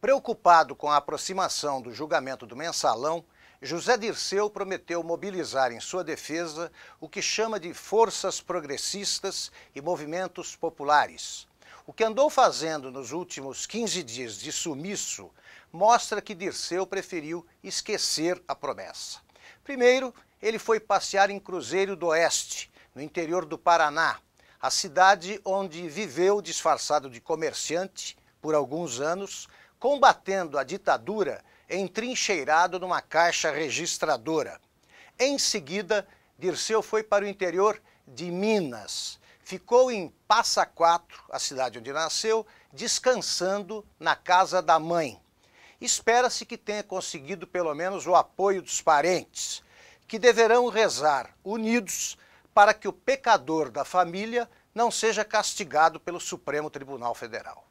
Preocupado com a aproximação do julgamento do mensalão, José Dirceu prometeu mobilizar em sua defesa o que chama de forças progressistas e movimentos populares. O que andou fazendo nos últimos 15 dias de sumiço mostra que Dirceu preferiu esquecer a promessa. Primeiro, ele foi passear em Cruzeiro do Oeste, no interior do Paraná, a cidade onde viveu disfarçado de comerciante por alguns anos, combatendo a ditadura entrincheirado numa caixa registradora. Em seguida, Dirceu foi para o interior de Minas. Ficou em Passa Quatro, a cidade onde nasceu, descansando na casa da mãe. Espera-se que tenha conseguido pelo menos o apoio dos parentes, que deverão rezar unidos para que o pecador da família não seja castigado pelo Supremo Tribunal Federal.